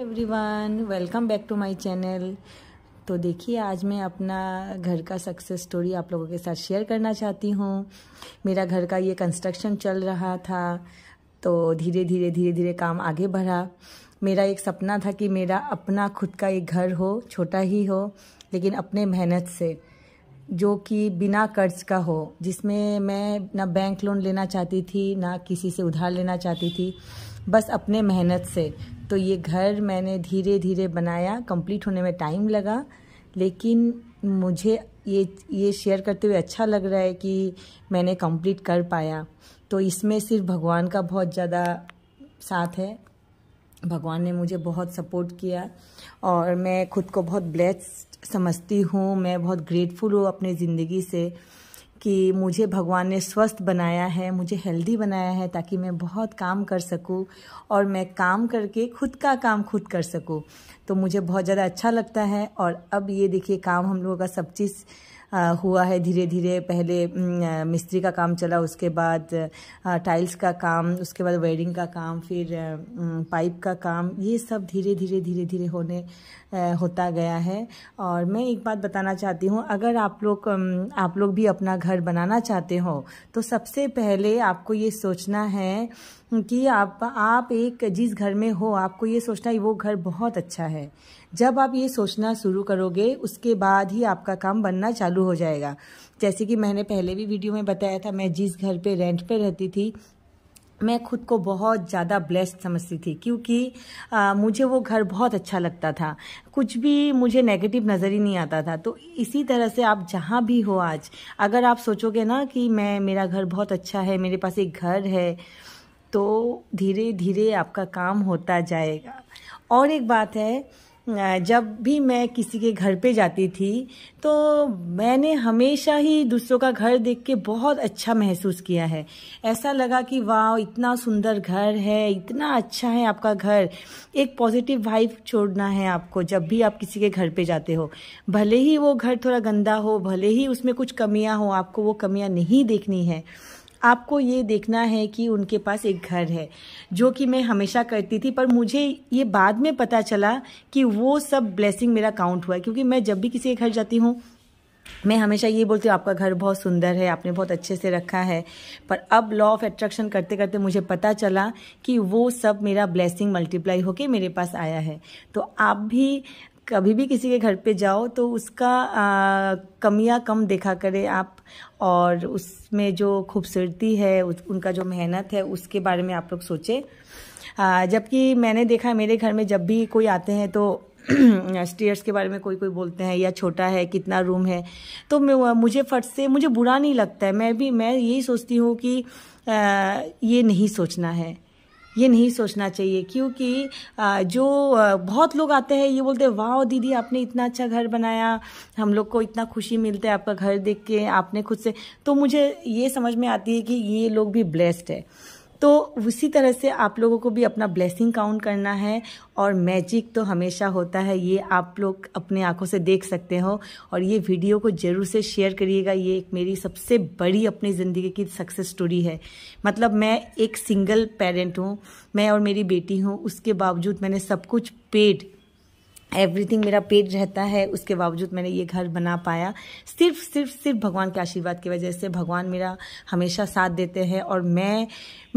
everyone welcome back to my channel तो देखिए आज मैं अपना घर का सक्सेस स्टोरी आप लोगों के साथ शेयर करना चाहती हूँ मेरा घर का ये कंस्ट्रक्शन चल रहा था तो धीरे धीरे धीरे धीरे काम आगे बढ़ा मेरा एक सपना था कि मेरा अपना खुद का एक घर हो छोटा ही हो लेकिन अपने मेहनत से जो कि बिना कर्ज का हो जिसमें मैं ना बैंक लोन लेना चाहती थी ना किसी से उधार लेना चाहती थी बस अपने मेहनत से तो ये घर मैंने धीरे धीरे बनाया कंप्लीट होने में टाइम लगा लेकिन मुझे ये ये शेयर करते हुए अच्छा लग रहा है कि मैंने कंप्लीट कर पाया तो इसमें सिर्फ भगवान का बहुत ज़्यादा साथ है भगवान ने मुझे बहुत सपोर्ट किया और मैं खुद को बहुत ब्लेस्ड समझती हूँ मैं बहुत ग्रेटफुल हूँ अपनी ज़िंदगी से कि मुझे भगवान ने स्वस्थ बनाया है मुझे हेल्दी बनाया है ताकि मैं बहुत काम कर सकूं और मैं काम करके खुद का काम खुद कर सकूं तो मुझे बहुत ज़्यादा अच्छा लगता है और अब ये देखिए काम हम लोगों का सब चीज़ हुआ है धीरे धीरे पहले मिस्त्री का काम चला उसके बाद टाइल्स का काम उसके बाद वेडिंग का काम फिर पाइप का काम ये सब धीरे धीरे धीरे धीरे होने होता गया है और मैं एक बात बताना चाहती हूँ अगर आप लोग आप लोग भी अपना घर बनाना चाहते हो तो सबसे पहले आपको ये सोचना है कि आप आप एक जिस घर में हो आपको ये सोचना है वो घर बहुत अच्छा है जब आप ये सोचना शुरू करोगे उसके बाद ही आपका काम बनना चालू हो जाएगा जैसे कि मैंने पहले भी वीडियो में बताया था मैं जिस घर पे रेंट पे रहती थी मैं खुद को बहुत ज़्यादा ब्लेस्ड समझती थी क्योंकि आ, मुझे वो घर बहुत अच्छा लगता था कुछ भी मुझे नेगेटिव नज़र ही नहीं आता था तो इसी तरह से आप जहाँ भी हो आज अगर आप सोचोगे ना कि मैं मेरा घर बहुत अच्छा है मेरे पास एक घर है तो धीरे धीरे आपका काम होता जाएगा और एक बात है जब भी मैं किसी के घर पे जाती थी तो मैंने हमेशा ही दूसरों का घर देख के बहुत अच्छा महसूस किया है ऐसा लगा कि वाह इतना सुंदर घर है इतना अच्छा है आपका घर एक पॉजिटिव वाइफ छोड़ना है आपको जब भी आप किसी के घर पे जाते हो भले ही वो घर थोड़ा गंदा हो भले ही उसमें कुछ कमियां हो आपको वो कमियां नहीं देखनी है आपको ये देखना है कि उनके पास एक घर है जो कि मैं हमेशा करती थी पर मुझे ये बाद में पता चला कि वो सब ब्लेसिंग मेरा काउंट हुआ है क्योंकि मैं जब भी किसी के घर जाती हूँ मैं हमेशा ये बोलती हूँ आपका घर बहुत सुंदर है आपने बहुत अच्छे से रखा है पर अब लॉ ऑफ एट्रैक्शन करते करते मुझे पता चला कि वो सब मेरा ब्लेसिंग मल्टीप्लाई होके मेरे पास आया है तो आप भी कभी भी किसी के घर पे जाओ तो उसका कमियां कम देखा करें आप और उसमें जो खूबसूरती है उनका जो मेहनत है उसके बारे में आप लोग सोचें जबकि मैंने देखा मेरे घर में जब भी कोई आते हैं तो स्टेयर्स के बारे में कोई कोई बोलते हैं या छोटा है कितना रूम है तो मुझे फट से मुझे बुरा नहीं लगता है मैं भी मैं यही सोचती हूँ कि आ, ये नहीं सोचना है ये नहीं सोचना चाहिए क्योंकि जो बहुत लोग आते हैं ये बोलते हैं वाह दीदी आपने इतना अच्छा घर बनाया हम लोग को इतना खुशी मिलता है आपका घर देख के आपने खुद से तो मुझे ये समझ में आती है कि ये लोग भी ब्लेस्ड है तो उसी तरह से आप लोगों को भी अपना ब्लेसिंग काउंट करना है और मैजिक तो हमेशा होता है ये आप लोग अपने आंखों से देख सकते हो और ये वीडियो को ज़रूर से शेयर करिएगा ये एक मेरी सबसे बड़ी अपनी ज़िंदगी की सक्सेस स्टोरी है मतलब मैं एक सिंगल पेरेंट हूँ मैं और मेरी बेटी हूँ उसके बावजूद मैंने सब कुछ पेड एवरीथिंग मेरा पेट रहता है उसके बावजूद मैंने ये घर बना पाया सिर्फ सिर्फ सिर्फ भगवान के आशीर्वाद की वजह से भगवान मेरा हमेशा साथ देते हैं और मैं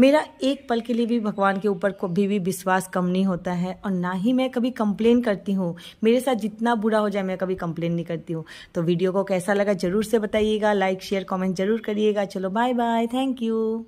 मेरा एक पल के लिए भी भगवान के ऊपर कभी भी विश्वास कम नहीं होता है और ना ही मैं कभी कंप्लेन करती हूँ मेरे साथ जितना बुरा हो जाए मैं कभी कंप्लेन नहीं करती हूँ तो वीडियो को कैसा लगा ज़रूर से बताइएगा लाइक शेयर कॉमेंट ज़रूर करिएगा चलो बाय बाय थैंक यू